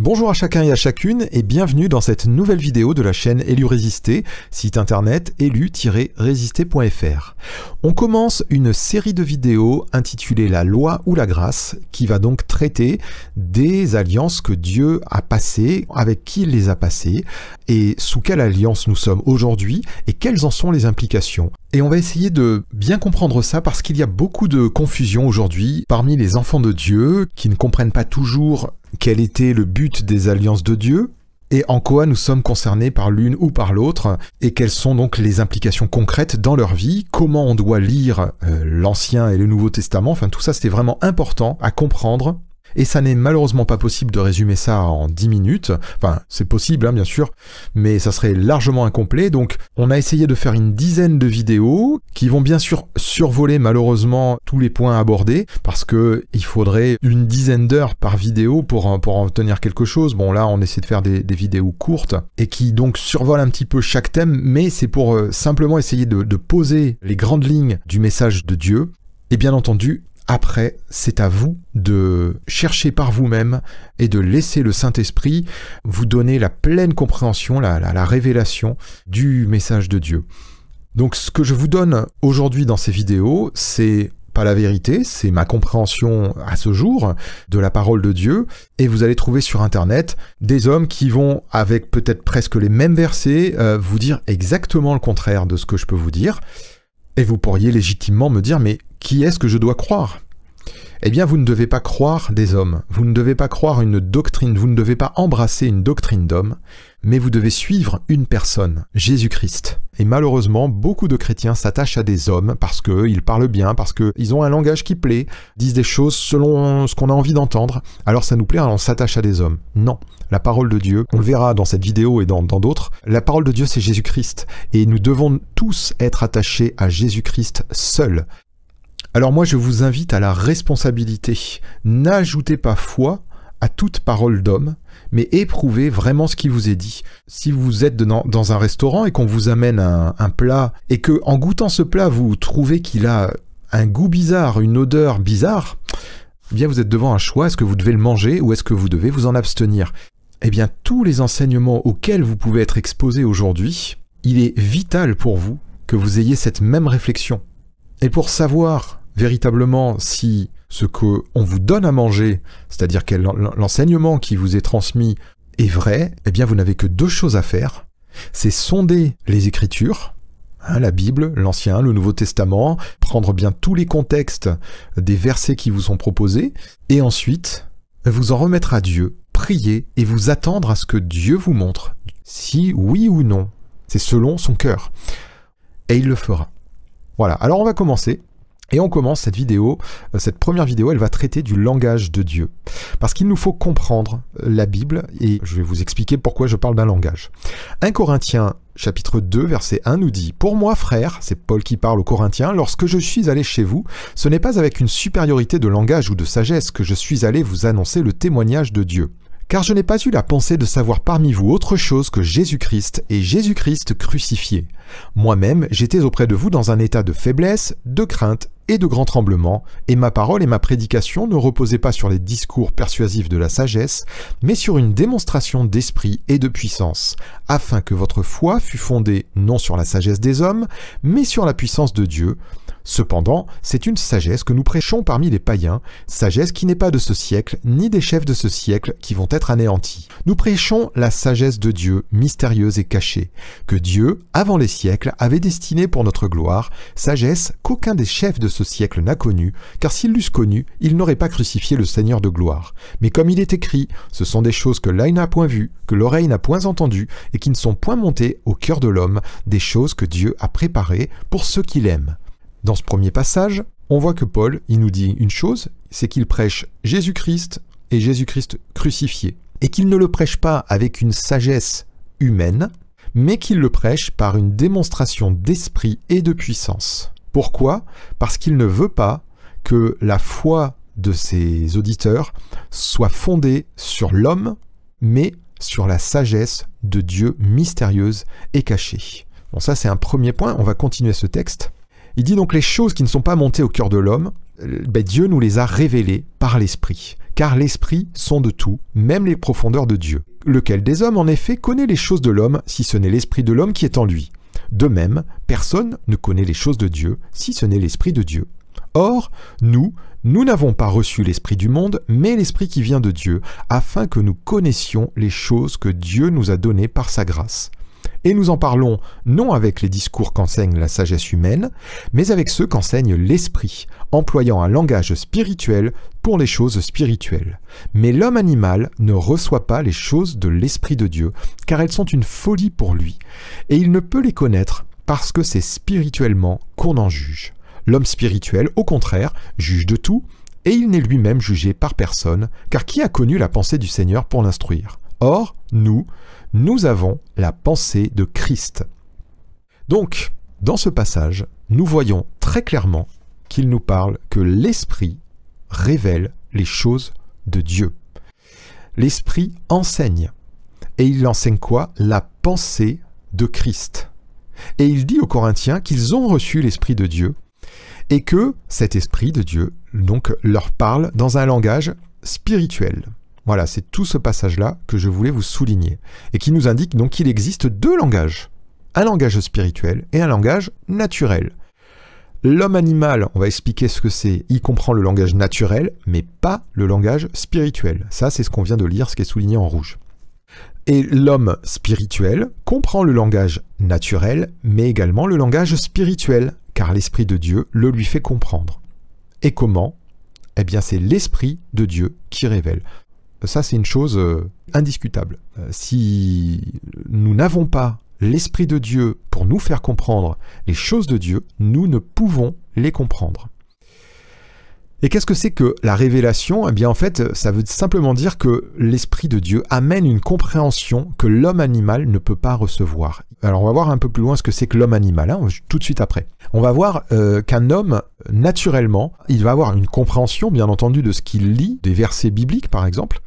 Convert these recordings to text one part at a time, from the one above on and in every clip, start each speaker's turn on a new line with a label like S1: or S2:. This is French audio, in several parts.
S1: Bonjour à chacun et à chacune et bienvenue dans cette nouvelle vidéo de la chaîne Élu Résister, site internet élu-résister.fr. On commence une série de vidéos intitulée La loi ou la grâce qui va donc traiter des alliances que Dieu a passées, avec qui il les a passées et sous quelle alliance nous sommes aujourd'hui et quelles en sont les implications. Et on va essayer de bien comprendre ça parce qu'il y a beaucoup de confusion aujourd'hui parmi les enfants de Dieu qui ne comprennent pas toujours quel était le but des alliances de Dieu et en quoi nous sommes concernés par l'une ou par l'autre, et quelles sont donc les implications concrètes dans leur vie, comment on doit lire euh, l'Ancien et le Nouveau Testament, enfin tout ça c'était vraiment important à comprendre et ça n'est malheureusement pas possible de résumer ça en 10 minutes. Enfin, c'est possible, hein, bien sûr, mais ça serait largement incomplet. Donc, on a essayé de faire une dizaine de vidéos qui vont bien sûr survoler malheureusement tous les points abordés parce que il faudrait une dizaine d'heures par vidéo pour, pour en tenir quelque chose. Bon, là, on essaie de faire des, vidéos courtes et qui donc survolent un petit peu chaque thème, mais c'est pour euh, simplement essayer de, de poser les grandes lignes du message de Dieu. Et bien entendu, après, c'est à vous de chercher par vous-même et de laisser le Saint-Esprit vous donner la pleine compréhension, la, révélation du message de Dieu. Donc ce que je vous donne aujourd'hui dans ces vidéos, c'est pas la vérité, c'est ma compréhension à ce jour de la parole de Dieu, et vous allez trouver sur Internet des hommes qui vont, avec peut-être presque les mêmes versets, euh, vous dire exactement le contraire de ce que je peux vous dire. Et vous pourriez légitimement me dire, mais qui est-ce que je dois croire eh bien vous ne devez pas croire des hommes, vous ne devez pas croire une doctrine, vous ne devez pas embrasser une doctrine d'homme, mais vous devez suivre une personne, Jésus-Christ. Et malheureusement, beaucoup de chrétiens s'attachent à des hommes parce qu'ils parlent bien, parce qu'ils ont un langage qui plaît, disent des choses selon ce qu'on a envie d'entendre, alors ça nous plaît, alors on s'attache à des hommes. Non, la parole de Dieu, on le verra dans cette vidéo et dans d'autres, la parole de Dieu c'est Jésus-Christ, et nous devons tous être attachés à Jésus-Christ seul. Alors moi je vous invite à la responsabilité. N'ajoutez pas foi à toute parole d'homme, mais éprouvez vraiment ce qui vous est dit. Si vous êtes dans un restaurant et qu'on vous amène un, plat et que en goûtant ce plat vous trouvez qu'il a un goût bizarre, une odeur bizarre, eh bien vous êtes devant un choix, est-ce que vous devez le manger ou est-ce que vous devez vous en abstenir Eh bien tous les enseignements auxquels vous pouvez être exposé aujourd'hui, il est vital pour vous que vous ayez cette même réflexion. Et pour savoir véritablement si ce qu'on vous donne à manger, c'est-à-dire que l'enseignement qui vous est transmis est vrai, eh bien vous n'avez que deux choses à faire. C'est sonder les Écritures, hein, la Bible, l'Ancien, le Nouveau Testament, prendre bien tous les contextes des versets qui vous sont proposés, et ensuite vous en remettre à Dieu, prier et vous attendre à ce que Dieu vous montre si oui ou non. C'est selon son cœur. Et il le fera. Voilà, alors on va commencer. Et on commence cette vidéo, euh, cette première vidéo, elle va traiter du langage de Dieu. Parce qu'il nous faut comprendre euh, la Bible, et je vais vous expliquer pourquoi je parle d'un langage. 1 Corinthiens chapitre 2, verset 1 nous dit Pour moi, frère, c'est Paul qui parle aux Corinthiens, lorsque je suis allé chez vous, ce n'est pas avec une supériorité de langage ou de sagesse que je suis allé vous annoncer le témoignage de Dieu car je n'ai pas eu la pensée de savoir parmi vous autre chose que Jésus-Christ et Jésus-Christ crucifié. Moi-même, j'étais auprès de vous dans un état de faiblesse, de crainte et de grands tremblements, et ma parole et ma prédication ne reposaient pas sur les discours persuasifs de la sagesse, mais sur une démonstration d'esprit et de puissance, afin que votre foi fût fondée non sur la sagesse des hommes, mais sur la puissance de Dieu. Cependant, c'est une sagesse que nous prêchons parmi les païens, sagesse qui n'est pas de ce siècle, ni des chefs de ce siècle qui vont être anéantis. Nous prêchons la sagesse de Dieu, mystérieuse et cachée, que Dieu, avant les siècles, avait destinée pour notre gloire, sagesse qu'aucun des chefs de ce ce siècle n'a connu, car s'ils l'eussent connu, ils n'auraient pas crucifié le Seigneur de gloire. Mais comme il est écrit, ce sont des choses que l'œil n'a point vues, que l'oreille n'a point entendues, et qui ne sont point montées au cœur de l'homme, des choses que Dieu a préparées pour ceux qu'il aime. Dans ce premier passage, on voit que Paul, il nous dit une chose, c'est qu'il prêche Jésus-Christ et Jésus-Christ crucifié, et qu'il ne le prêche pas avec une sagesse humaine, mais qu'il le prêche par une démonstration d'esprit et de puissance. Pourquoi Parce qu'il ne veut pas que la foi de ses auditeurs soit fondée sur l'homme, mais sur la sagesse de Dieu mystérieuse et cachée. Bon, ça c'est un premier point, on va continuer ce texte. Il dit donc les choses qui ne sont pas montées au cœur de l'homme, euh, ben, Dieu nous les a révélées par l'Esprit, car l'Esprit sont de tout, même les profondeurs de Dieu, lequel des hommes en effet connaît les choses de l'homme, si ce n'est l'Esprit de l'homme qui est en lui. De même, personne ne connaît les choses de Dieu si ce n'est l'Esprit de Dieu. Or, nous, nous n'avons pas reçu l'Esprit du monde, mais l'Esprit qui vient de Dieu, afin que nous connaissions les choses que Dieu nous a données par sa grâce. Et nous en parlons non avec les discours qu'enseigne la sagesse humaine, mais avec ceux qu'enseigne l'esprit, employant un langage spirituel pour les choses spirituelles. Mais l'homme animal ne reçoit pas les choses de l'Esprit de Dieu, car elles sont une folie pour lui, et il ne peut les connaître parce que c'est spirituellement qu'on en juge. L'homme spirituel, au contraire, juge de tout, et il n'est lui-même jugé par personne, car qui a connu la pensée du Seigneur pour l'instruire Or, nous, nous avons la pensée de Christ. Donc, dans ce passage, nous voyons très clairement qu'il nous parle que l'Esprit révèle les choses de Dieu. L'Esprit enseigne. Et il enseigne quoi La pensée de Christ. Et il dit aux Corinthiens qu'ils ont reçu l'Esprit de Dieu et que cet Esprit de Dieu donc, leur parle dans un langage spirituel. Voilà, c'est tout ce passage-là que je voulais vous souligner, et qui nous indique donc qu'il existe deux langages, un langage spirituel et un langage naturel. L'homme animal, on va expliquer ce que c'est, il comprend le langage naturel, mais pas le langage spirituel. Ça, c'est ce qu'on vient de lire, ce qui est souligné en rouge. Et l'homme spirituel comprend le langage naturel, mais également le langage spirituel, car l'Esprit de Dieu le lui fait comprendre. Et comment Eh bien, c'est l'Esprit de Dieu qui révèle. Ça, c'est une chose euh, indiscutable. Euh, si nous n'avons pas l'Esprit de Dieu pour nous faire comprendre les choses de Dieu, nous ne pouvons les comprendre. Et qu'est-ce que c'est que la révélation Eh bien en fait, ça veut simplement dire que l'Esprit de Dieu amène une compréhension que l'homme animal ne peut pas recevoir. Alors on va voir un peu plus loin ce que c'est que l'homme animal, hein, tout de suite après. On va voir euh, qu'un homme, naturellement, il va avoir une compréhension, bien entendu, de ce qu'il lit, des versets bibliques par exemple,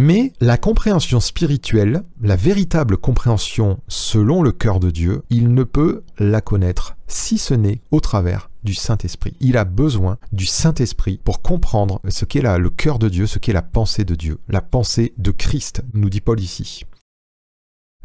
S1: mais la compréhension spirituelle, la véritable compréhension selon le cœur de Dieu, il ne peut la connaître si ce n'est au travers du Saint-Esprit. Il a besoin du Saint-Esprit pour comprendre ce qu'est le cœur de Dieu, ce qu'est la pensée de Dieu, la pensée de Christ, nous dit Paul ici.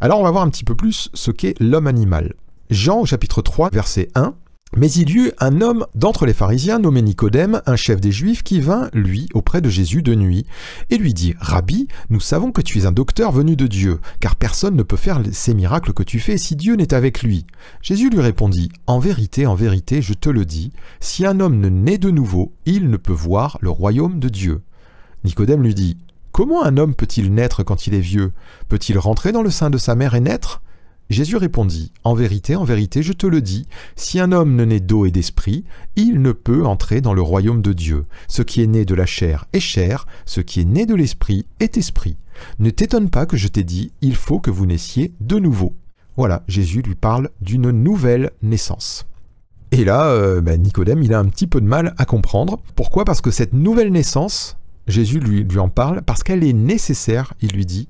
S1: Alors on va voir un petit peu plus ce qu'est l'homme animal. Jean au chapitre 3, verset 1, mais il y eut un homme d'entre les pharisiens nommé Nicodème, un chef des Juifs, qui vint, lui, auprès de Jésus de nuit, et lui dit, Rabbi, nous savons que tu es un docteur venu de Dieu, car personne ne peut faire ces miracles que tu fais si Dieu n'est avec lui. Jésus lui répondit, En vérité, en vérité, je te le dis, si un homme ne naît de nouveau, il ne peut voir le royaume de Dieu. Nicodème lui dit, Comment un homme peut-il naître quand il est vieux Peut-il rentrer dans le sein de sa mère et naître Jésus répondit, En vérité, en vérité, je te le dis, si un homme ne naît d'eau et d'esprit, il ne peut entrer dans le royaume de Dieu. Ce qui est né de la chair est chair, ce qui est né de l'esprit est esprit. Ne t'étonne pas que je t'ai dit, il faut que vous naissiez de nouveau. Voilà, Jésus lui parle d'une nouvelle naissance. Et là, euh, ben, Nicodème, il a un petit peu de mal à comprendre. Pourquoi Parce que cette nouvelle naissance, Jésus lui en parle, parce qu'elle est nécessaire, il lui dit,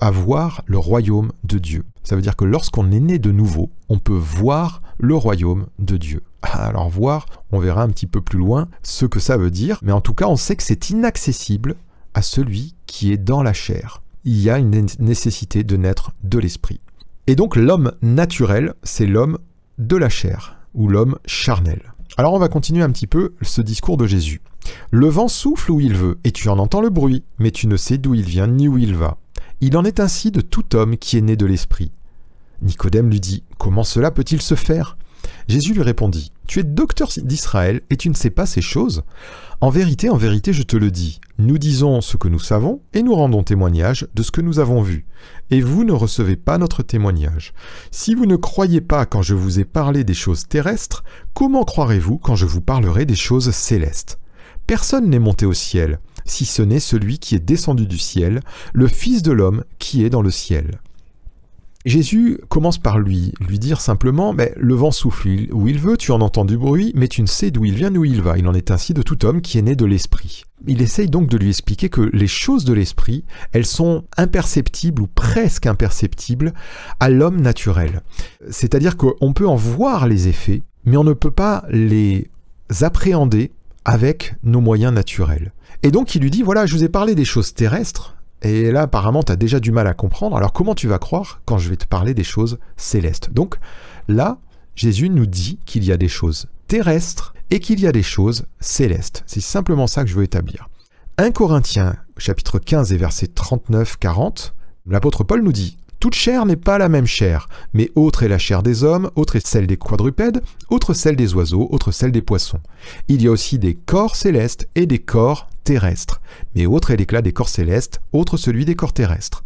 S1: à, voir le royaume de Dieu. Ça veut dire que lorsqu'on est né de nouveau, on peut voir le royaume de Dieu. Ah, alors voir, on verra un petit peu plus loin ce que ça veut dire, mais en tout cas on sait que c'est inaccessible à celui qui est dans la chair. Il y a une nécessité de naître de l'esprit. Et donc l'homme naturel, c'est l'homme de la chair, ou l'homme charnel. Alors on va continuer un petit peu ce discours de Jésus. Le vent souffle où il veut, et tu en entends le bruit, mais tu ne sais d'où il vient ni où il va. Il en est ainsi de tout homme qui est né de l'Esprit. Nicodème lui dit, Comment cela peut-il se faire Jésus lui répondit, Tu es docteur d'Israël et tu ne sais pas ces choses En vérité, en vérité, je te le dis, nous disons ce que nous savons et nous rendons témoignage de ce que nous avons vu, et vous ne recevez pas notre témoignage. Si vous ne croyez pas quand je vous ai parlé des choses terrestres, comment croirez-vous quand je vous parlerai des choses célestes Personne n'est monté au ciel, si ce n'est celui qui est descendu du ciel, le Fils de l'homme qui est dans le ciel. Jésus commence par lui, lui dire simplement mais Le vent souffle où il veut, tu en entends du bruit, mais tu ne sais d'où il vient, d'où il va. Il en est ainsi de tout homme qui est né de l'esprit. Il essaye donc de lui expliquer que les choses de l'esprit, elles sont imperceptibles ou presque imperceptibles à l'homme naturel. C'est-à-dire qu'on peut en voir les effets, mais on ne peut pas les appréhender avec nos moyens naturels. Et donc il lui dit, voilà, je vous ai parlé des choses terrestres, et là apparemment tu as déjà du mal à comprendre, alors comment tu vas croire quand je vais te parler des choses célestes Donc là, Jésus nous dit qu'il y a des choses terrestres et qu'il y a des choses célestes. C'est simplement ça que je veux établir. 1 Corinthiens chapitre 15 et verset 39-40, l'apôtre Paul nous dit toute chair n'est pas la même chair, mais autre est la chair des hommes, autre est celle des quadrupèdes, autre celle des oiseaux, autre celle des poissons. Il y a aussi des corps célestes et des corps terrestres, mais autre est l'éclat des corps célestes, autre celui des corps terrestres.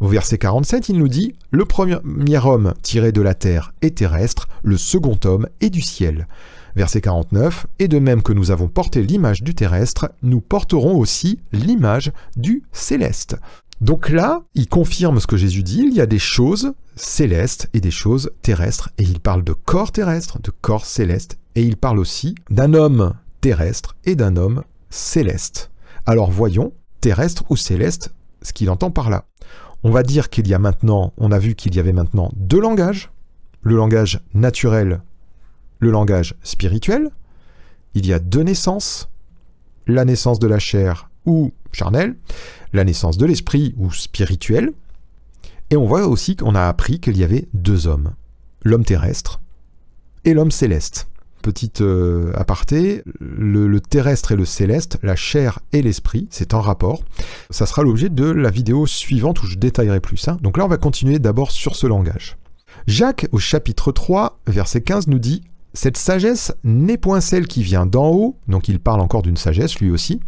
S1: Au verset 47, il nous dit Le premier homme tiré de la terre est terrestre, le second homme est du ciel. Verset 49, Et de même que nous avons porté l'image du terrestre, nous porterons aussi l'image du céleste. Donc là, il confirme ce que Jésus dit, il y a des choses célestes et des choses terrestres, et il parle de corps terrestre, de corps céleste, et il parle aussi d'un homme terrestre et d'un homme céleste. Alors voyons, terrestre ou céleste, ce qu'il entend par là. On va dire qu'il y a maintenant, on a vu qu'il y avait maintenant deux langages, le langage naturel, le langage spirituel, il y a deux naissances, la naissance de la chair ou charnel, la naissance de l'esprit ou spirituel et on voit aussi qu'on a appris qu'il y avait deux hommes, l'homme terrestre et l'homme céleste. Petite euh, aparté, le, terrestre et le céleste, la chair et l'esprit, c'est en rapport. Ça sera l'objet de la vidéo suivante où je détaillerai plus. ça hein. Donc là, on va continuer d'abord sur ce langage. Jacques, au chapitre 3, verset 15, nous dit cette sagesse n'est point celle qui vient d'en haut, donc il parle encore d'une sagesse lui aussi,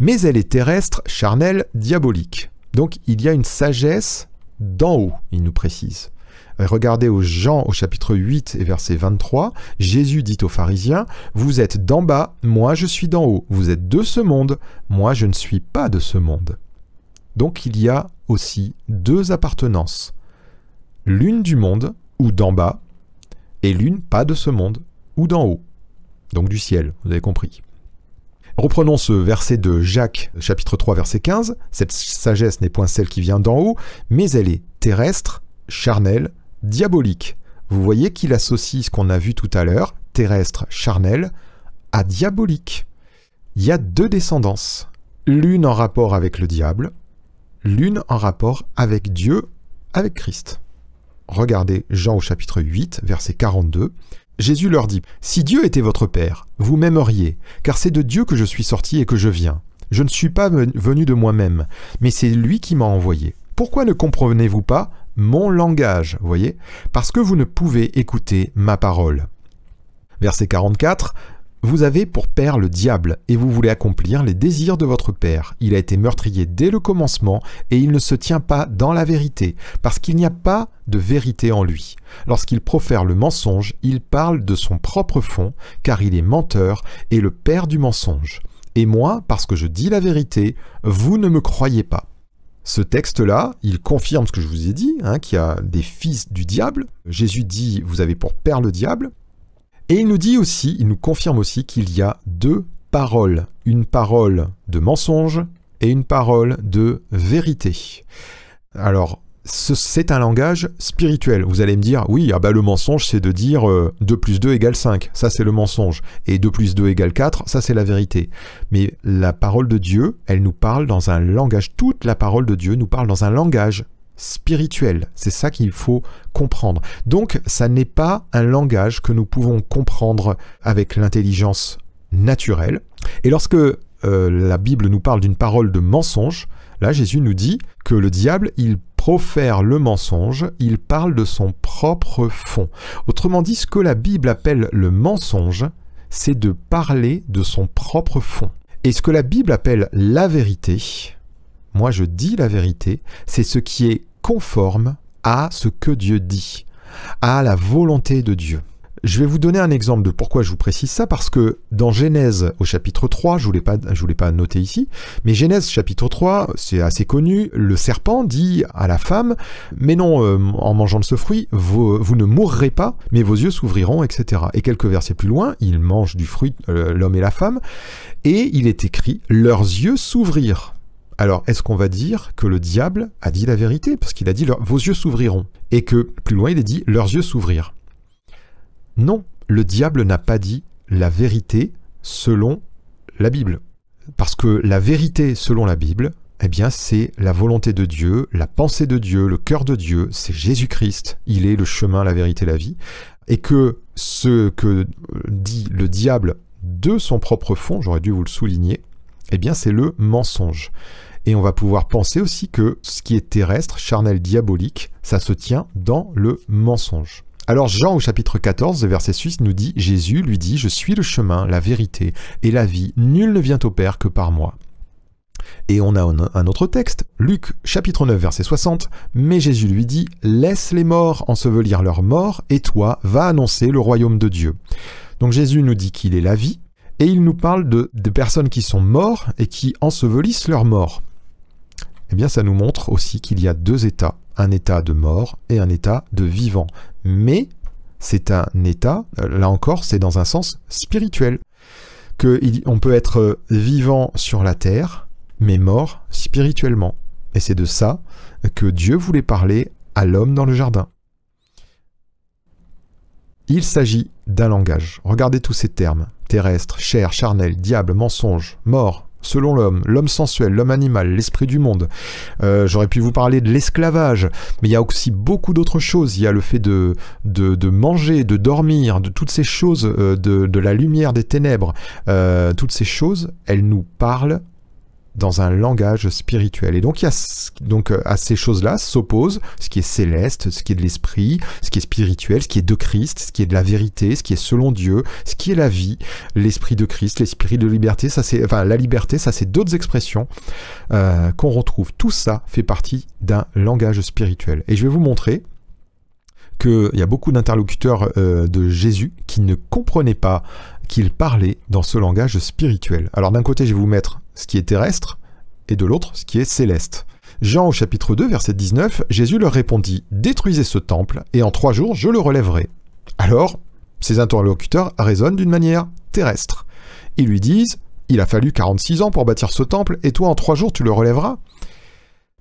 S1: mais elle est terrestre, charnelle, diabolique. Donc il y a une sagesse d'en haut, il nous précise. Regardez aux Jean au chapitre 8 et verset 23, Jésus dit aux pharisiens, Vous êtes d'en bas, moi je suis d'en haut, vous êtes de ce monde, moi je ne suis pas de ce monde. Donc il y a aussi deux appartenances, l'une du monde ou d'en bas, et l'une pas de ce monde d'en haut, donc du ciel, vous avez compris. Reprenons ce verset de Jacques, chapitre 3, verset 15. Cette sagesse n'est point celle qui vient d'en haut, mais elle est terrestre, charnelle, diabolique. Vous voyez qu'il associe ce qu'on a vu tout à l'heure, terrestre, charnel, à diabolique. Il y a deux descendances, l'une en rapport avec le diable, l'une en rapport avec Dieu, avec Christ. Regardez Jean au chapitre 8, verset 42. Jésus leur dit, Si Dieu était votre Père, vous m'aimeriez, car c'est de Dieu que je suis sorti et que je viens. Je ne suis pas venu de moi-même, mais c'est lui qui m'a envoyé. Pourquoi ne comprenez-vous pas mon langage, voyez Parce que vous ne pouvez écouter ma parole. Verset 44, vous avez pour père le diable, et vous voulez accomplir les désirs de votre père. Il a été meurtrier dès le commencement, et il ne se tient pas dans la vérité, parce qu'il n'y a pas de vérité en lui. Lorsqu'il profère le mensonge, il parle de son propre fond, car il est menteur et le père du mensonge. Et moi, parce que je dis la vérité, vous ne me croyez pas. Ce texte-là, il confirme ce que je vous ai dit, hein, qu'il y a des fils du diable. Jésus dit, vous avez pour père le diable. Et il nous dit aussi, il nous confirme aussi qu'il y a deux paroles, une parole de mensonge et une parole de vérité. Alors, c'est un langage spirituel. Vous allez me dire, oui, ah bah le mensonge, c'est de dire 2 euh, plus 2 égale 5, ça c'est le mensonge, et 2 plus 2 égale 4, ça c'est la vérité. Mais la parole de Dieu, elle nous parle dans un langage, toute la parole de Dieu nous parle dans un langage spirituel. C'est ça qu'il faut comprendre. Donc, ça n'est pas un langage que nous pouvons comprendre avec l'intelligence naturelle. Et lorsque euh, la Bible nous parle d'une parole de mensonge, là Jésus nous dit que le diable, il profère le mensonge, il parle de son propre fond. Autrement dit, ce que la Bible appelle le mensonge, c'est de parler de son propre fond. Et ce que la Bible appelle la vérité, moi je dis la vérité, c'est ce qui est conforme à ce que Dieu dit, à la volonté de Dieu. Je vais vous donner un exemple de pourquoi je vous précise ça, parce que dans Genèse au chapitre 3, je ne vous l'ai pas noter ici, mais Genèse chapitre 3, c'est assez connu, le serpent dit à la femme, mais non, euh, en mangeant de ce fruit, vous, ne mourrez pas, mais vos yeux s'ouvriront, etc. Et quelques versets plus loin, ils mangent du fruit, euh, l'homme et la femme, et il est écrit, leurs yeux s'ouvrirent. Alors, est-ce qu'on va dire que le diable a dit la vérité Parce qu'il a dit vos yeux s'ouvriront. Et que, plus loin, il est dit leurs yeux s'ouvrirent. Non, le diable n'a pas dit la vérité selon la Bible. Parce que la vérité selon la Bible, eh bien, c'est la volonté de Dieu, la pensée de Dieu, le cœur de Dieu, c'est Jésus-Christ. Il est le chemin, la vérité, la vie. Et que ce que dit le diable de son propre fond, j'aurais dû vous le souligner, eh bien, c'est le mensonge. Et on va pouvoir penser aussi que ce qui est terrestre, charnel, diabolique, ça se tient dans le mensonge. Alors Jean au chapitre 14, verset 6 nous dit, Jésus lui dit, Je suis le chemin, la vérité et la vie, nul ne vient au Père que par moi. Et on a un autre texte, Luc chapitre 9 verset 60, mais Jésus lui dit, Laisse les morts ensevelir leurs morts, et toi va annoncer le royaume de Dieu. Donc Jésus nous dit qu'il est la vie, et il nous parle de, personnes qui sont mortes et qui ensevelissent leurs morts eh bien ça nous montre aussi qu'il y a deux états, un état de mort et un état de vivant. Mais c'est un état, là encore, c'est dans un sens spirituel. Que on peut être vivant sur la terre, mais mort spirituellement. Et c'est de ça que Dieu voulait parler à l'homme dans le jardin. Il s'agit d'un langage. Regardez tous ces termes. Terrestre, chair, charnel, diable, mensonge, mort, selon l'homme, l'homme sensuel, l'homme animal, l'esprit du monde. Euh, j'aurais pu vous parler de l'esclavage, mais il y a aussi beaucoup d'autres choses. Il y a le fait de, de, manger, de dormir, de toutes ces choses, euh, de, de, la lumière, des ténèbres. Euh, toutes ces choses, elles nous parlent dans un langage spirituel. Et donc, il y a, donc euh, à ces choses-là s'opposent ce qui est céleste, ce qui est de l'esprit, ce qui est spirituel, ce qui est de Christ, ce qui est de la vérité, ce qui est selon Dieu, ce qui est la vie, l'esprit de Christ, l'esprit de liberté. Ça, c'est enfin la liberté. Ça, c'est d'autres expressions euh, qu'on retrouve. Tout ça fait partie d'un langage spirituel. Et je vais vous montrer qu'il y a beaucoup d'interlocuteurs euh, de Jésus qui ne comprenaient pas qu'il parlait dans ce langage spirituel. Alors d'un côté, je vais vous mettre ce qui est terrestre, et de l'autre, ce qui est céleste. Jean au chapitre 2, verset 19, Jésus leur répondit Détruisez ce temple, et en trois jours je le relèverai. Alors, ses interlocuteurs raisonnent d'une manière terrestre. Ils lui disent Il a fallu 46 ans pour bâtir ce temple, et toi en trois jours tu le relèveras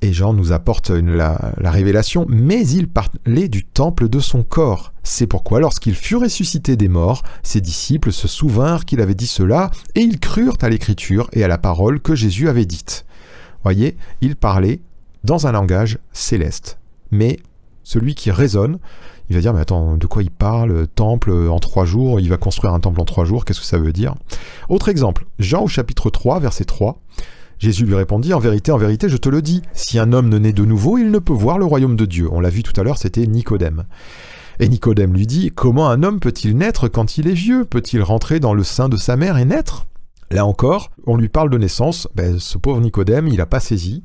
S1: et Jean nous apporte la, révélation, mais il parlait du temple de son corps. C'est pourquoi, lorsqu'il fut ressuscité des morts, ses disciples se souvinrent qu'il avait dit cela, et ils crurent à l'écriture et à la parole que Jésus avait dite. Voyez, il parlait dans un langage céleste. Mais celui qui raisonne, il va dire, mais attends, de quoi il parle Temple en trois jours, il va construire un temple en trois jours, qu'est-ce que ça veut dire Autre exemple, Jean au chapitre 3, verset 3, Jésus lui répondit, En vérité, en vérité, je te le dis, si un homme ne naît de nouveau, il ne peut voir le royaume de Dieu. On l'a vu tout à l'heure, c'était Nicodème. Et Nicodème lui dit, Comment un homme peut-il naître quand il est vieux Peut-il rentrer dans le sein de sa mère et naître Là encore, on lui parle de naissance, ben, ce pauvre Nicodème, il n'a pas saisi.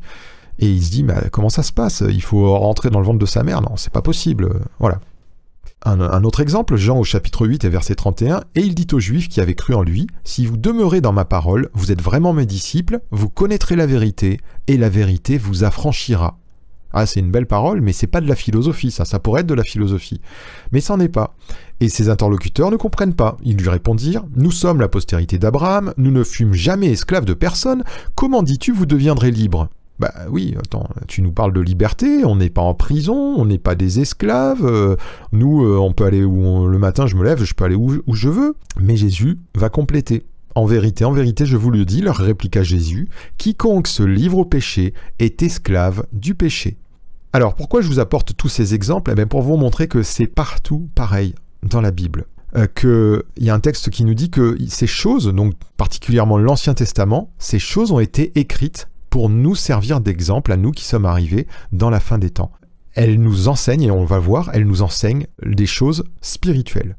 S1: Et il se dit, mais comment ça se passe Il faut rentrer dans le ventre de sa mère Non, c'est pas possible. Voilà. Un, autre exemple, Jean au chapitre 8 et verset 31, et il dit aux Juifs qui avaient cru en lui, Si vous demeurez dans ma parole, vous êtes vraiment mes disciples, vous connaîtrez la vérité, et la vérité vous affranchira. Ah, c'est une belle parole, mais c'est pas de la philosophie, ça, ça pourrait être de la philosophie. Mais ça n'est pas. Et ses interlocuteurs ne comprennent pas. Ils lui répondirent, Nous sommes la postérité d'Abraham, nous ne fûmes jamais esclaves de personne, comment dis-tu vous deviendrez libres bah oui, attends, tu nous parles de liberté, on n'est pas en prison, on n'est pas des esclaves, euh, nous euh, on peut aller où le matin je me lève, je peux aller où, je veux. Mais Jésus va compléter. En vérité, en vérité, je vous le dis, leur répliqua Jésus, quiconque se livre au péché est esclave du péché. Alors pourquoi je vous apporte tous ces exemples eh bien, Pour vous montrer que c'est partout pareil dans la Bible. Euh, qu'il y a un texte qui nous dit que ces choses, donc particulièrement l'Ancien Testament, ces choses ont été écrites pour nous servir d'exemple à nous qui sommes arrivés dans la fin des temps. Elle nous enseigne, et on va voir, elle nous enseigne des choses spirituelles.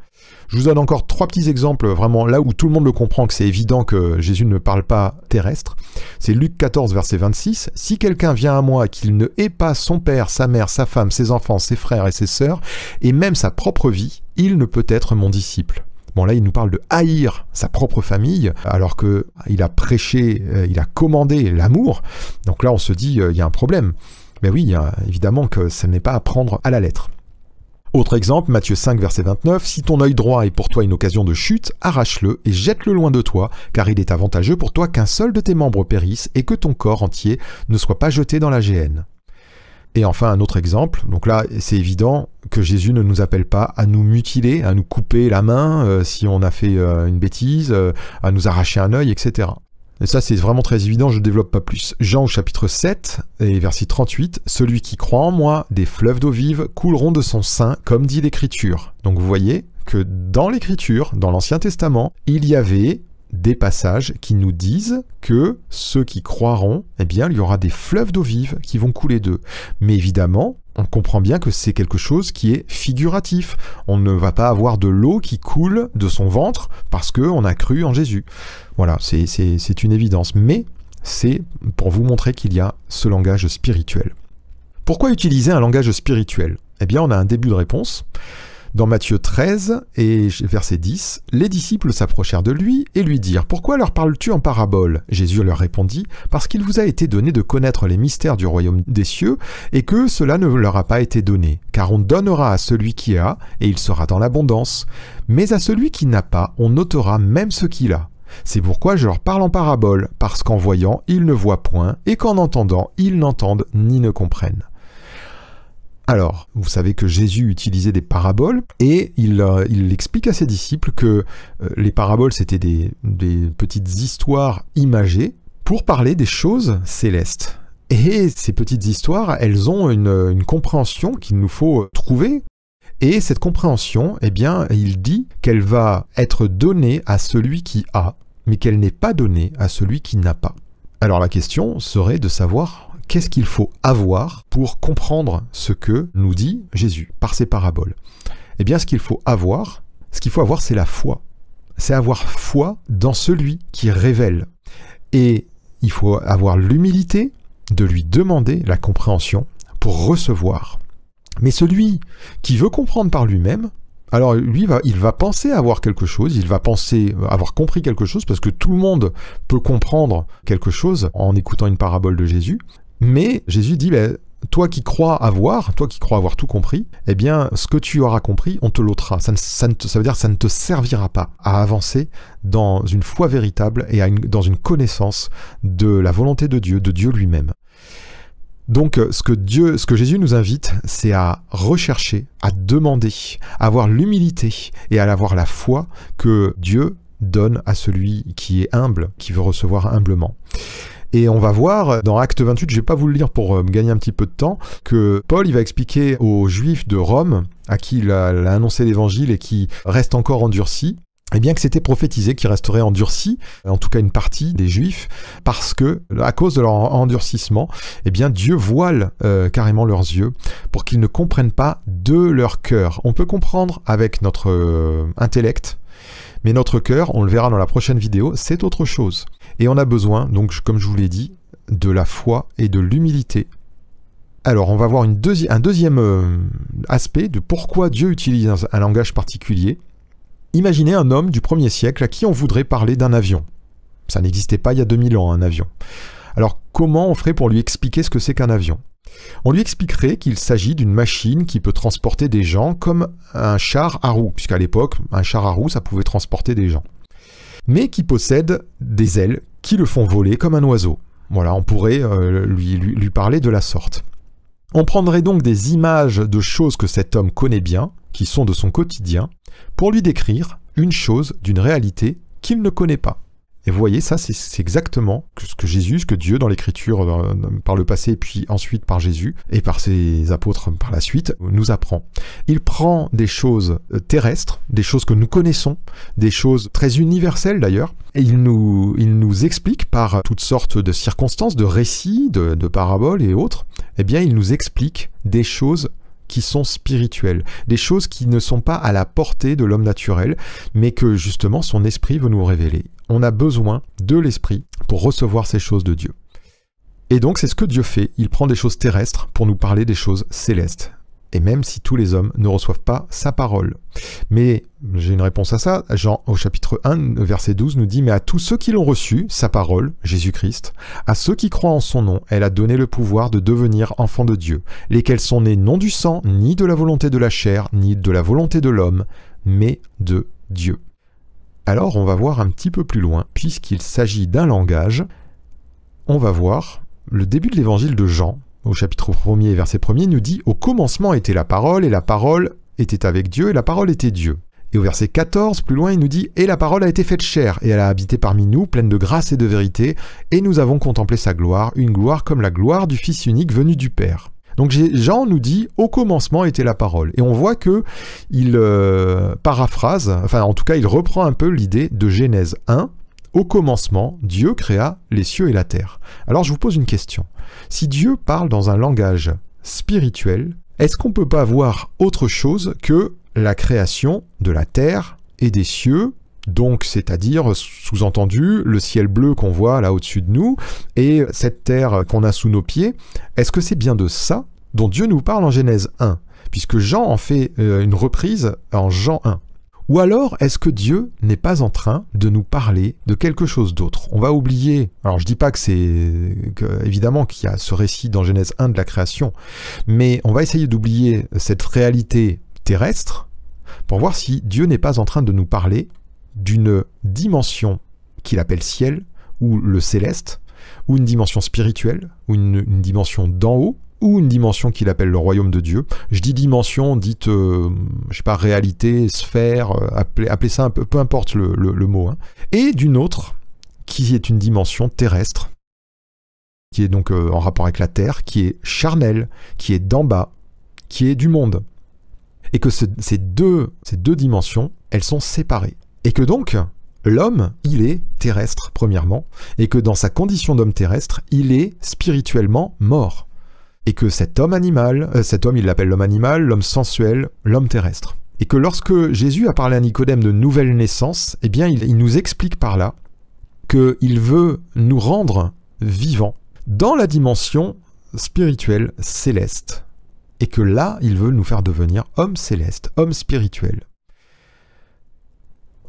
S1: Je vous donne encore trois petits exemples, vraiment là où tout le monde le comprend, que c'est évident que Jésus ne parle pas terrestre. C'est Luc 14, verset 26. Si quelqu'un vient à moi qu'il ne hait pas son père, sa mère, sa femme, ses enfants, ses frères et ses sœurs, et même sa propre vie, il ne peut être mon disciple. Bon là, il nous parle de haïr sa propre famille, alors que euh, il a prêché, euh, il a commandé l'amour. Donc là, on se dit, euh, il y a un problème. Mais oui, hein, évidemment que ça n'est pas à prendre à la lettre. Autre exemple, Matthieu 5, verset 29, Si ton œil droit est pour toi une occasion de chute, arrache-le et jette-le loin de toi, car il est avantageux pour toi qu'un seul de tes membres périsse et que ton corps entier ne soit pas jeté dans la géhenne. Et enfin, un autre exemple. Donc là, c'est évident que Jésus ne nous appelle pas à nous mutiler, à nous couper la main euh, si on a fait euh, une bêtise, euh, à nous arracher un œil, etc. Et ça, c'est vraiment très évident, je ne développe pas plus. Jean au chapitre 7 et verset 38, Celui qui croit en moi, des fleuves d'eau vive couleront de son sein, comme dit l'Écriture. Donc vous voyez que dans l'Écriture, dans l'Ancien Testament, il y avait des passages qui nous disent que ceux qui croiront, eh bien, il y aura des fleuves d'eau vive qui vont couler d'eux. Mais évidemment, on comprend bien que c'est quelque chose qui est figuratif. On ne va pas avoir de l'eau qui coule de son ventre parce qu'on a cru en Jésus. Voilà, c'est une évidence. Mais c'est pour vous montrer qu'il y a ce langage spirituel. Pourquoi utiliser un langage spirituel Eh bien, on a un début de réponse. Dans Matthieu 13 et verset 10, les disciples s'approchèrent de lui et lui dirent Pourquoi leur parles-tu en parabole Jésus leur répondit Parce qu'il vous a été donné de connaître les mystères du royaume des cieux et que cela ne leur a pas été donné. Car on donnera à celui qui a et il sera dans l'abondance. Mais à celui qui n'a pas, on ôtera même ce qu'il a. C'est pourquoi je leur parle en parabole, parce qu'en voyant, ils ne voient point, et qu'en entendant, ils n'entendent ni ne comprennent. Alors, vous savez que Jésus utilisait des paraboles et il, euh, explique à ses disciples que euh, les paraboles, c'était des, petites histoires imagées pour parler des choses célestes. Et ces petites histoires, elles ont une, une compréhension qu'il nous faut trouver. Et cette compréhension, eh bien, il dit qu'elle va être donnée à celui qui a, mais qu'elle n'est pas donnée à celui qui n'a pas. Alors la question serait de savoir qu'est-ce qu'il faut avoir pour comprendre ce que nous dit Jésus par ses paraboles Eh bien, ce qu'il faut avoir, ce qu'il faut avoir, c'est la foi. C'est avoir foi dans celui qui révèle. Et il faut avoir l'humilité de lui demander la compréhension pour recevoir. Mais celui qui veut comprendre par lui-même, alors lui, va, il va penser avoir quelque chose, il va penser euh, avoir compris quelque chose, parce que tout le monde peut comprendre quelque chose en écoutant une parabole de Jésus. Mais Jésus dit, ben, toi qui crois avoir, toi qui crois avoir tout compris, eh bien, ce que tu auras compris, on te l'ôtera. Ça, veut dire ça ne te servira pas à avancer dans une foi véritable et dans une connaissance de la volonté de Dieu, de Dieu lui-même. Donc euh, ce que Dieu, ce que Jésus nous invite, c'est à rechercher, à demander, à avoir l'humilité et à avoir la foi que Dieu donne à celui qui est humble, qui veut recevoir humblement. Et on va voir dans Acte 28, je ne vais pas vous le lire pour euh, me gagner un petit peu de temps, que Paul il va expliquer aux Juifs de Rome, à qui il a, il a annoncé l'évangile et qui restent encore endurci et eh bien que c'était prophétisé qu'ils resterait endurcis, en tout cas une partie des Juifs, parce que à cause de leur endurcissement, eh bien Dieu voile euh, carrément leurs yeux pour qu'ils ne comprennent pas de leur cœur. On peut comprendre avec notre euh, intellect, mais notre cœur, on le verra dans la prochaine vidéo, c'est autre chose. Et on a besoin, donc comme je vous l'ai dit, de la foi et de l'humilité alors, on va voir un deuxième euh, aspect de pourquoi Dieu utilise un, langage particulier. Imaginez un homme du 1er siècle à qui on voudrait parler d'un avion. Ça n'existait pas il y a 2000 ans, un avion. Alors comment on ferait pour lui expliquer ce que c'est qu'un avion On lui expliquerait qu'il s'agit d'une machine qui peut transporter des gens comme un char à roues, puisqu'à l'époque, un char à roues, ça pouvait transporter des gens. Mais qui possède des ailes qui le font voler comme un oiseau. Voilà, on pourrait euh, lui parler de la sorte. On prendrait donc des images de choses que cet homme connaît bien, qui sont de son quotidien, pour lui décrire une chose d'une réalité qu'il ne connaît pas. Et vous voyez, ça, c'est exactement ce que Jésus, ce que Dieu dans l'Écriture, euh, par le passé, et puis ensuite par Jésus, et par ses apôtres par la suite, nous apprend. Il prend des choses euh, terrestres, des choses que nous connaissons, des choses très universelles d'ailleurs, et il nous, explique par toutes sortes de circonstances, de récits, de, de paraboles et autres, eh bien, il nous explique des choses qui sont spirituelles, des choses qui ne sont pas à la portée de l'homme naturel, mais que justement son esprit veut nous révéler on a besoin de l'esprit pour recevoir ces choses de Dieu. Et donc c'est ce que Dieu fait, il prend des choses terrestres pour nous parler des choses célestes. Et même si tous les hommes ne reçoivent pas sa parole. Mais j'ai une réponse à ça. Jean au chapitre 1, verset 12 nous dit, mais à tous ceux qui l'ont reçu, sa parole, Jésus-Christ, à ceux qui croient en son nom, elle a donné le pouvoir de devenir enfants de Dieu, lesquels sont nés non du sang, ni de la volonté de la chair, ni de la volonté de l'homme, mais de Dieu. Alors on va voir un petit peu plus loin, puisqu'il s'agit d'un langage, on va voir le début de l'évangile de Jean, au chapitre 1er verset 1er, nous dit Au commencement était la parole, et la parole était avec Dieu, et la parole était Dieu. Et au verset 14, plus loin, il nous dit Et la parole a été faite chair, et elle a habité parmi nous, pleine de grâce et de vérité, et nous avons contemplé sa gloire, une gloire comme la gloire du Fils unique venu du Père. Donc Jean nous dit au commencement était la parole et on voit que il euh, paraphrase enfin en tout cas il reprend un peu l'idée de Genèse 1 au commencement Dieu créa les cieux et la terre. Alors je vous pose une question. Si Dieu parle dans un langage spirituel, est-ce qu'on ne peut pas voir autre chose que la création de la terre et des cieux donc, c'est-à-dire, sous-entendu, le ciel bleu qu'on voit là au-dessus de nous et cette terre qu'on a sous nos pieds, est-ce que c'est bien de ça dont Dieu nous parle en Genèse 1 Puisque Jean en fait euh, une reprise en Jean 1. Ou alors, est-ce que Dieu n'est pas en train de nous parler de quelque chose d'autre On va oublier, alors je ne dis pas que c'est, évidemment qu'il y a ce récit dans Genèse 1 de la création, mais on va essayer d'oublier cette réalité terrestre pour voir si Dieu n'est pas en train de nous parler d'une dimension qu'il appelle ciel ou le céleste, ou une dimension spirituelle, ou une, dimension d'en haut, ou une dimension qu'il appelle le royaume de Dieu. Je dis dimension, dite, euh, je sais pas, réalité, sphère, euh, appelez, ça un peu, peu importe le, mot. Hein. Et d'une autre, qui est une dimension terrestre, qui est donc euh, en rapport avec la terre, qui est charnelle, qui est d'en bas, qui est du monde. Et que ces deux dimensions, elles sont séparées. Et que donc, l'homme, il est terrestre, premièrement, et que dans sa condition d'homme terrestre, il est spirituellement mort. Et que cet homme animal, euh, cet homme, il l'appelle l'homme animal, l'homme sensuel, l'homme terrestre. Et que lorsque Jésus a parlé à Nicodème de nouvelle naissance, eh bien, il, nous explique par là qu'il veut nous rendre vivants dans la dimension spirituelle céleste. Et que là, il veut nous faire devenir homme célestes, homme spirituel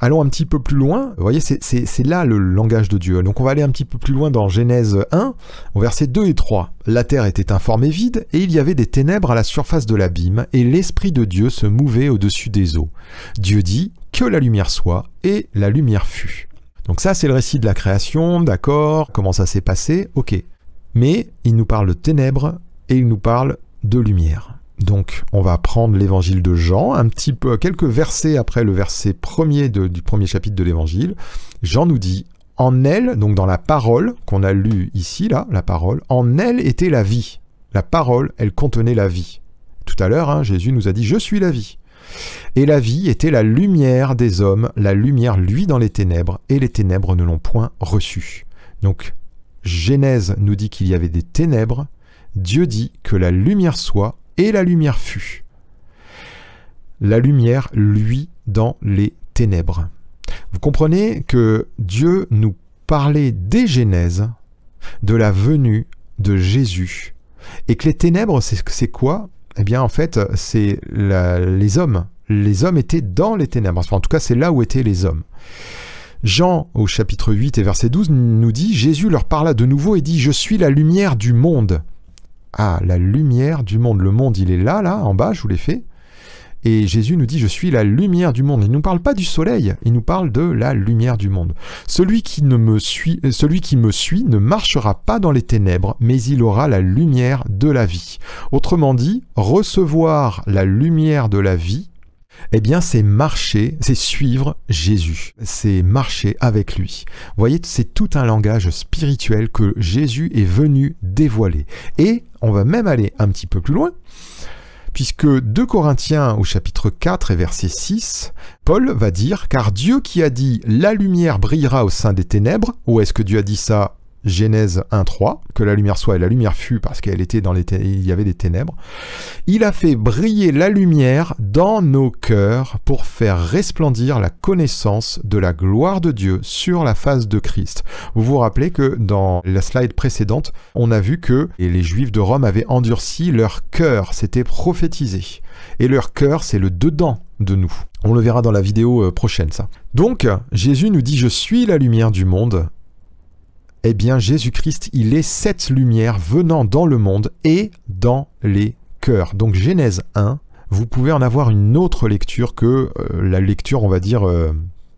S1: allons un petit peu plus loin. Vous voyez, c'est là le langage de Dieu. Donc on va aller un petit peu plus loin dans Genèse 1, au verset 2 et 3. La terre était informée vide, et il y avait des ténèbres à la surface de l'abîme, et l'Esprit de Dieu se mouvait au-dessus des eaux. Dieu dit, que la lumière soit, et la lumière fut. Donc ça, c'est le récit de la création, d'accord, comment ça s'est passé, ok. Mais il nous parle de ténèbres, et il nous parle de lumière. Donc, on va prendre l'évangile de Jean, un petit peu, quelques versets après le verset premier du premier chapitre de l'évangile. Jean nous dit En elle, donc dans la parole qu'on a lue ici, là, la parole, en elle était la vie. La parole, elle contenait la vie. Tout à l'heure, hein, Jésus nous a dit Je suis la vie. Et la vie était la lumière des hommes, la lumière lui dans les ténèbres, et les ténèbres ne l'ont point reçue. Donc, Genèse nous dit qu'il y avait des ténèbres, Dieu dit que la lumière soit, et la lumière fut. La lumière lui dans les ténèbres. Vous comprenez que Dieu nous parlait dès Genèse de la venue de Jésus et que les ténèbres, c'est quoi Eh bien, en fait, c'est les hommes. Les hommes étaient dans les ténèbres. en tout cas, c'est là où étaient les hommes. Jean, au chapitre 8 et verset 12, nous dit Jésus leur parla de nouveau et dit Je suis la lumière du monde à ah, la lumière du monde. Le monde, il est là, là, en bas, je vous l'ai fait. Et Jésus nous dit, je suis la lumière du monde. Il ne nous parle pas du soleil, il nous parle de la lumière du monde. Celui qui, ne me suit, euh, celui qui me suit ne marchera pas dans les ténèbres, mais il aura la lumière de la vie. Autrement dit, recevoir la lumière de la vie, eh bien, c'est marcher, c'est suivre Jésus, c'est marcher avec lui. Vous voyez, c'est tout un langage spirituel que Jésus est venu dévoiler. Et on va même aller un petit peu plus loin, puisque 2 Corinthiens au chapitre 4 et verset 6, Paul va dire, car Dieu qui a dit, la lumière brillera au sein des ténèbres, Où est-ce que Dieu a dit ça Genèse 1.3, que la lumière soit et la lumière fut parce qu'elle était dans les il y avait des ténèbres. Il a fait briller la lumière dans nos cœurs pour faire resplendir la connaissance de la gloire de Dieu sur la face de Christ. Vous vous rappelez que dans la slide précédente, on a vu que les Juifs de Rome avaient endurci leur cœur, c'était prophétisé. Et leur cœur, c'est le dedans de nous. On le verra dans la vidéo euh, prochaine, ça. Donc, Jésus nous dit, je suis la lumière du monde, eh bien, Jésus-Christ, il est cette lumière venant dans le monde et dans les cœurs. Donc Genèse 1, vous pouvez en avoir une autre lecture que euh, la lecture, on va dire, euh,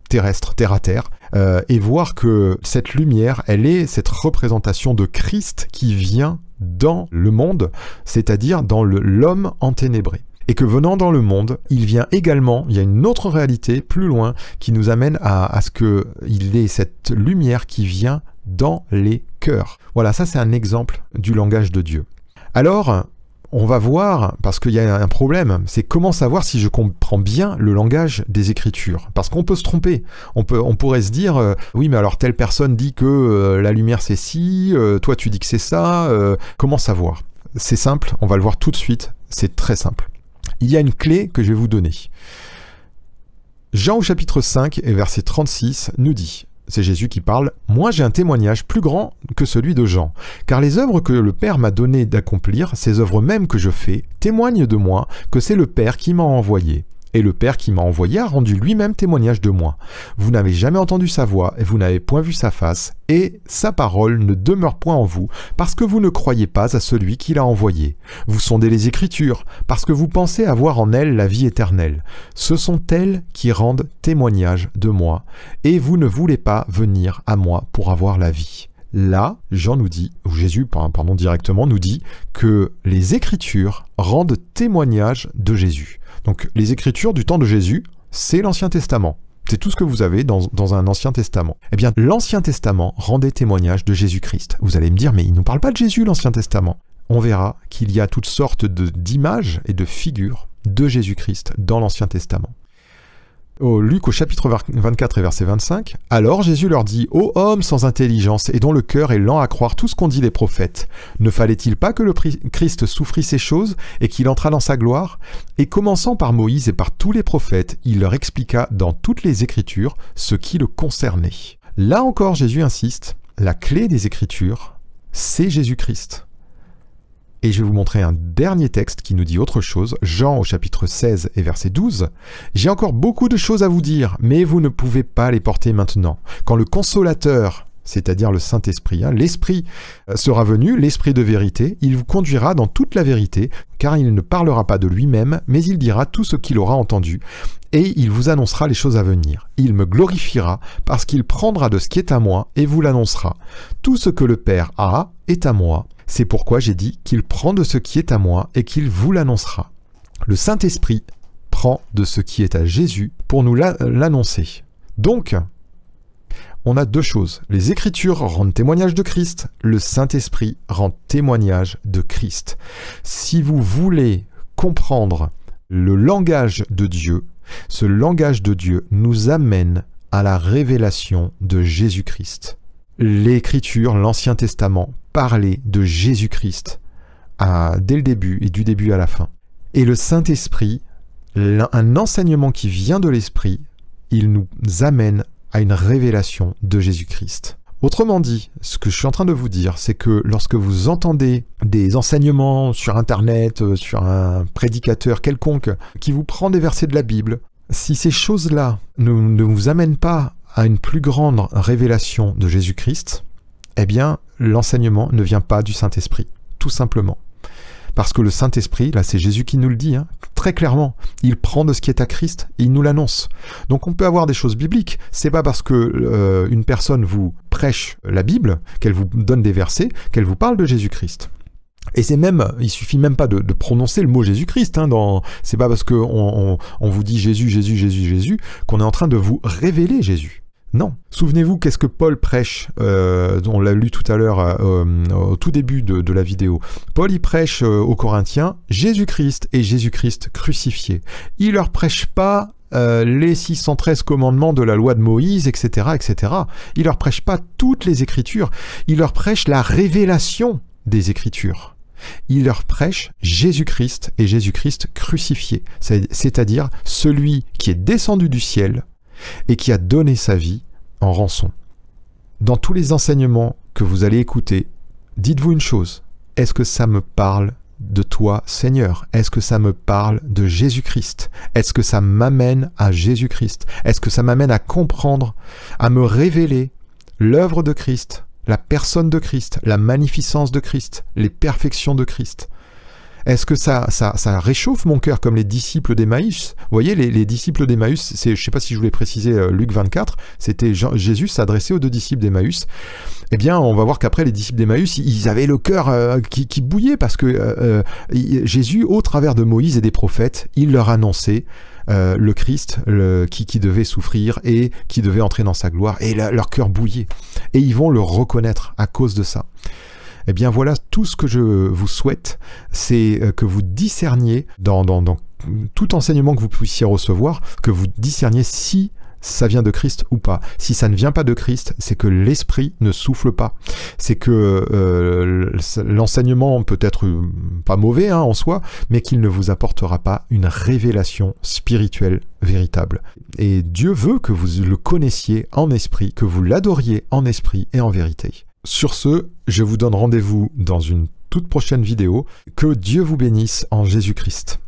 S1: terrestre, terre à terre, euh, et voir que cette lumière, elle est cette représentation de Christ qui vient dans le monde, c'est-à-dire dans l'homme enténébré et que venant dans le monde, il vient également, il y a une autre réalité plus loin qui nous amène à, ce qu'il ait cette lumière qui vient dans les cœurs. Voilà, ça c'est un exemple du langage de Dieu. Alors, on va voir, parce qu'il y a un problème, c'est comment savoir si je comprends bien le langage des Écritures. Parce qu'on peut se tromper. On, pourrait se dire, euh, oui, mais alors telle personne dit que euh, la lumière c'est ci, euh, toi tu dis que c'est ça, comment savoir C'est simple, on va le voir tout de suite, c'est très simple il y a une clé que je vais vous donner. Jean au chapitre 5 et verset 36 nous dit c'est Jésus qui parle, Moi j'ai un témoignage plus grand que celui de Jean, car les œuvres que le Père m'a donné d'accomplir, ces œuvres mêmes que je fais, témoignent de moi que c'est le Père qui m'a envoyé et le Père qui m'a envoyé a rendu lui-même témoignage de moi. Vous n'avez jamais entendu sa voix, et vous n'avez point vu sa face, et sa parole ne demeure point en vous, parce que vous ne croyez pas à celui qui l'a envoyé. Vous sondez les Écritures, parce que vous pensez avoir en elles la vie éternelle. Ce sont elles qui rendent témoignage de moi, et vous ne voulez pas venir à moi pour avoir la vie. Là, Jean nous dit, ou Jésus, pardon, directement, nous dit que les Écritures rendent témoignage de Jésus. Donc les écritures du temps de Jésus, c'est l'Ancien Testament. C'est tout ce que vous avez dans, un Ancien Testament. Eh bien, l'Ancien Testament rendait témoignage de Jésus-Christ. Vous allez me dire, mais il ne nous parle pas de Jésus, l'Ancien Testament. On verra qu'il y a toutes sortes d'images et de figures de Jésus-Christ dans l'Ancien Testament. Au Luc au chapitre 24 et verset 25, Alors Jésus leur dit, Ô homme sans intelligence et dont le cœur est lent à croire tout ce qu'ont dit les prophètes, ne fallait-il pas que le Christ souffrit ces choses et qu'il entrât dans sa gloire Et commençant par Moïse et par tous les prophètes, il leur expliqua dans toutes les Écritures ce qui le concernait. Là encore Jésus insiste, la clé des Écritures, c'est Jésus-Christ. Et je vais vous montrer un dernier texte qui nous dit autre chose, Jean au chapitre 16 et verset 12. J'ai encore beaucoup de choses à vous dire, mais vous ne pouvez pas les porter maintenant. Quand le consolateur, c'est-à-dire le Saint-Esprit, hein, l'Esprit euh, sera venu, l'Esprit de vérité, il vous conduira dans toute la vérité, car il ne parlera pas de lui-même, mais il dira tout ce qu'il aura entendu, et il vous annoncera les choses à venir. Il me glorifiera, parce qu'il prendra de ce qui est à moi et vous l'annoncera. Tout ce que le Père a est à moi. C'est pourquoi j'ai dit qu'il prend de ce qui est à moi et qu'il vous l'annoncera. Le Saint-Esprit prend de ce qui est à Jésus pour nous euh, l'annoncer. Donc, on a deux choses. Les Écritures rendent témoignage de Christ, le Saint-Esprit rend témoignage de Christ. Si vous voulez comprendre le langage de Dieu, ce langage de Dieu nous amène à la révélation de Jésus-Christ. L'Écriture, l'Ancien Testament, parler de Jésus-Christ dès le début et du début à la fin. Et le Saint-Esprit, un enseignement qui vient de l'Esprit, il nous amène à une révélation de Jésus-Christ. Autrement dit, ce que je suis en train de vous dire, c'est que lorsque vous entendez des enseignements sur Internet, euh, sur un prédicateur quelconque, qui vous prend des versets de la Bible, si ces choses-là ne, ne vous amènent pas à une plus grande révélation de Jésus-Christ, eh bien, l'enseignement ne vient pas du Saint-Esprit, tout simplement. Parce que le Saint-Esprit, là c'est Jésus qui nous le dit, hein, très clairement, il prend de ce qui est à Christ et il nous l'annonce. Donc on peut avoir des choses bibliques, c'est pas parce que euh, une personne vous prêche la Bible, qu'elle vous donne des versets, qu'elle vous parle de Jésus-Christ. Et c'est même, il suffit même pas de, prononcer le mot Jésus-Christ. Hein, dans, c'est pas parce qu'on vous dit Jésus, Jésus, Jésus, Jésus qu'on est en train de vous révéler Jésus. Non. Souvenez-vous, qu'est-ce que Paul prêche euh, On l'a lu tout à l'heure euh, euh, au tout début de, la vidéo. Paul y prêche euh, aux Corinthiens Jésus-Christ et Jésus-Christ crucifié. Il leur prêche pas les 613 commandements de la loi de Moïse, etc., etc. Il leur prêche pas toutes les Écritures. Il leur prêche la révélation des Écritures. Il leur prêche Jésus-Christ et Jésus-Christ crucifié, c'est-à-dire celui qui est descendu du ciel et qui a donné sa vie en rançon. Dans tous les enseignements que vous allez écouter, dites-vous une chose, est-ce que ça me parle de toi Seigneur Est-ce que ça me parle de Jésus-Christ Est-ce que ça m'amène à Jésus-Christ Est-ce que ça m'amène à comprendre, à me révéler l'œuvre de Christ, la personne de Christ, la magnificence de Christ, les perfections de Christ est-ce que ça, ça, réchauffe mon cœur comme les disciples d'Emmaüs Vous voyez, les, disciples d'Emmaüs, je ne sais pas si je voulais préciser euh, Luc 24, c'était Jésus s'adressait aux deux disciples d'Emmaüs. Eh bien, on va voir qu'après, les disciples d'Emmaüs, ils avaient le cœur euh, qui, bouillait parce que euh, Jésus, au travers de Moïse et des prophètes, il leur annonçait le Christ qui, devait souffrir et qui devait entrer dans sa gloire. Et leur cœur bouillait. Et ils vont le reconnaître à cause de ça. Eh bien voilà, tout ce que je vous souhaite, c'est euh, que vous discerniez dans, dans, tout enseignement que vous puissiez recevoir, que vous discerniez si ça vient de Christ ou pas. Si ça ne vient pas de Christ, c'est que l'esprit ne souffle pas. C'est que euh, l'enseignement peut être euh, pas mauvais hein, en soi, mais qu'il ne vous apportera pas une révélation spirituelle véritable. Et Dieu veut que vous le connaissiez en esprit, que vous l'adoriez en esprit et en vérité. Sur ce, je vous donne rendez-vous dans une toute prochaine vidéo. Que Dieu vous bénisse en Jésus-Christ.